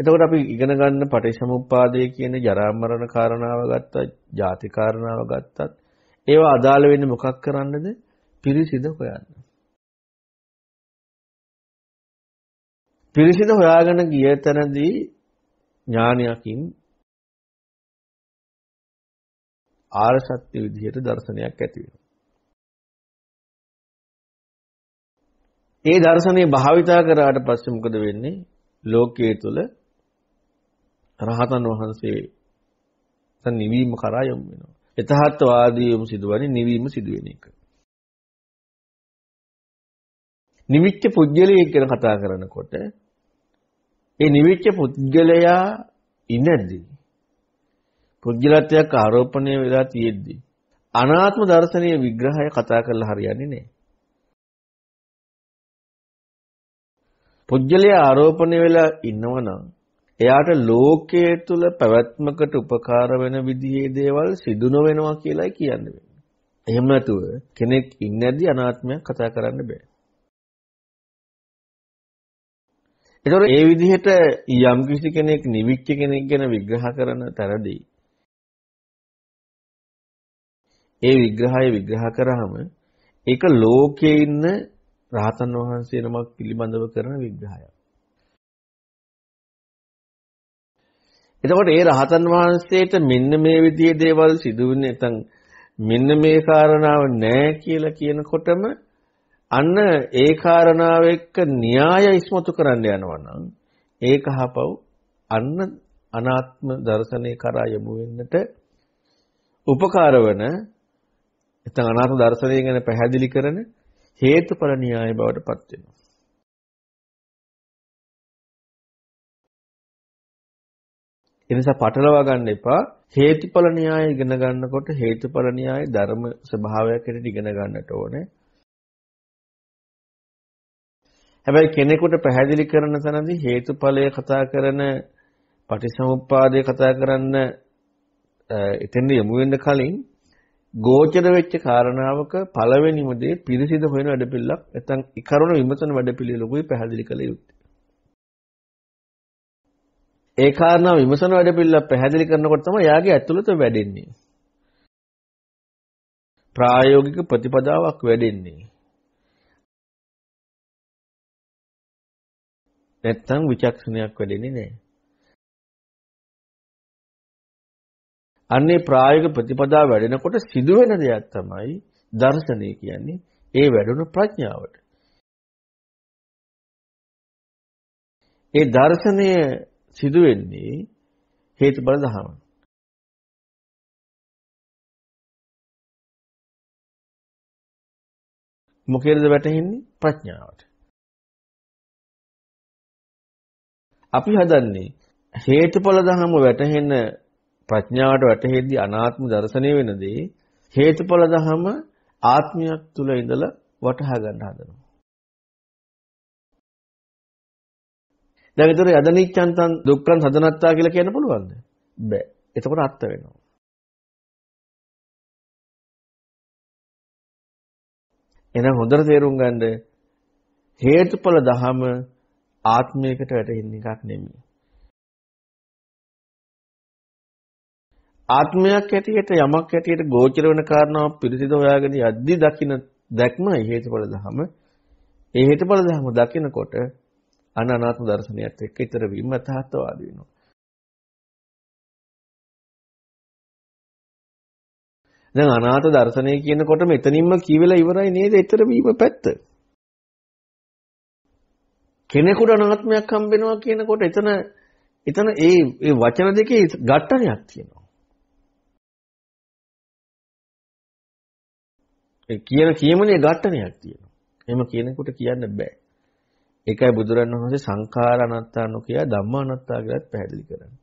එතකොට අපි ඉගෙන ගන්න පටිච්චසමුප්පාදය කියන ජරා මරණ කාරණාව ගත්තත්, ජාති කාරණාව ගත්තත්, ඒවා අදාළ වෙන්නේ මොකක් කරන්නද? පිරිසිදු හොයන්න. පිරිසිදු හොයාගෙන ගිය තැනදී ඥානයකින් ආර සත්‍ය විදිහට දර්ශනයක් ඇති වෙනවා. ඒ දර්ශනේ භාවිතා කරාට පස්සේ මොකද වෙන්නේ? ලෝකයේ තුල රහතන් වහන්සේ තන නිවීම කරා යොමු වෙනවා. යථාර්ථවාදී යොමු සිදුවන්නේ නිවීම සිදුවෙන එක. නිවිච්ච පුද්ගලයෙක් ගැන කතා කරනකොට ඒ නිවිච්ච පුද්ගලයා ඉනදී පුද්ගලත්වයක් ආරෝපණය වෙලා තියෙද්දී අනාත්ම දර්ශනීය විග්‍රහය කතා කරලා හරියන්නේ නැහැ. පුද්ගලයා ආරෝපණය වෙලා ඉන්නවනම් එයාට ලෝකයේ තුල පැවැත්මකට උපකාර වෙන විදිහේ දේවල් සිදු නොවෙනවා කියලායි කියන්නේ. එහෙම නැතුව කෙනෙක් ඉන්නේදී අනාත්මයක් කතා කරන්න බෑ. ඒතොර ඒ විදිහට යම් කිසි කෙනෙක් නිවිච්ච කෙනෙක් ගැන විග්‍රහ කරන තරදී ඒ විග්‍රහය විග්‍රහ කරාම ඒක ලෝකයේ ඉන්න රහතන් වහන්සේ නමක් පිළිබඳව කරන විග්‍රහයක්. එතකොට ඒ රහතන් වහන්සේට මෙන්න මේ විදිහේ දේවල් සිදුවෙන්නේ නැත්නම් මෙන්න මේ කාරණාව නැහැ කියලා කියනකොටම අන්න ඒ කාරණාව එක්ක න්‍යාය ඉස්මතු කරන්න යනවා නම් ඒක හපව් අන්න අනාත්ම දර්ශනය කරා යොමු වෙන්නට උපකාර වන එතන අනාත්ම දර්ශනය ගැන පැහැදිලි කරන හේතුඵල න්‍යාය බවට පත් වෙනවා. ඒ නිසා පටලවා ගන්න එපා. හේතුඵල න්‍යාය ඉගෙන ගන්නකොට හේතුඵල න්‍යාය ධර්ම ස්වභාවයක් හැටියට ඉගෙන ගන්නට ඕනේ. හැබැයි කෙනෙකුට පැහැදිලි කරන තැනදී හේතුඵලය කතා කරන පටිසමුප්පාදය කතා කරන්න එතෙන්ද යමු වෙන්න කලින් ගෝචර වෙච්ච කාරණාවක පළවෙනිම දේ පිරිසිදු හොයන වැඩපිළිවෙලක් නැත්නම් ඒ කරුණ විමසන වැඩපිළිවෙලකුයි පැහැදිලි කළ යුත්තේ. ඒ කාරණා විමසන වැඩපිළිවෙල පැහැදිලි කරනකොට තමයි යාගේ ඇතුළත වැඩෙන්නේ. ප්‍රායෝගික ප්‍රතිපදාවක් වැඩෙන්නේ. නැත්තම් විචක්ෂණයක් වැඩෙන්නේ නැහැ. අන්නේ ප්‍රායෝගික ප්‍රතිපදාව වැඩෙනකොට සිදුවෙන දෙයක් තමයි දර්ශනය කියන්නේ ඒ වැඩුණු ප්‍රඥාවට. ඒ දර්ශනය සිදු වෙන්නේ හේතුඵල ධහම. මොකේද වැටෙන්නේ ප්‍රඥාවට. අපි හදන්නේ හේතුඵල ධහම වැටහෙන ප්‍රඥාවට වැටහෙද්දී අනාත්ම දර්ශනය වෙනදී හේතුඵල ධහම ආත්මයක් තුල ඉඳලා වටහා ගන්න හදනවා. දැන් ඒතර යදනිච්ඡන්තං දුක්ඛං සදනත්තා කියලා කියන්න පුළුවන්ද? බෑ. එතකොට අත්ත වෙනවා. එහෙනම් හොඳට තේරුම් ගන්න හේතුඵල ධහම ආත්මයකට වැටෙන එකක් නෙමෙයි. ආත්මයක් ඇටියට යමක් ඇටියට ගෝචර වෙන කාරණාව පිළිසිත හොයාගෙන යද්දි දකින්න දැක්මයි හේතුඵල ධහම. ඒ හේතුඵල ධහම දකිනකොට අනාත්ම දර්ශනයත් එක්ක ඊතර වීම යථාර්ථවාදී වෙනවා. දැන් අනාථ දර්ශනය කියනකොට මෙතනින්ම කියවිලා ඉවරයි නේද? ඊතර වීම පැත්ත. කෙනෙකුට අනාත්මයක් හම්බෙනවා කියනකොට එතන එතන ඒ ඒ වචන දෙකේ ගැටණයක් තියෙනවා. ඒ කියන කියමනේ ගැටණයක් තියෙනවා. එහෙම කියනකොට කියන්න බෑ. ඒකයි බුදුරණවහන්සේ සංඛාර අනාත්තා නොකිය ධම්මා අනාත්තා කියලාත් පැහැදිලි කරන්නේ.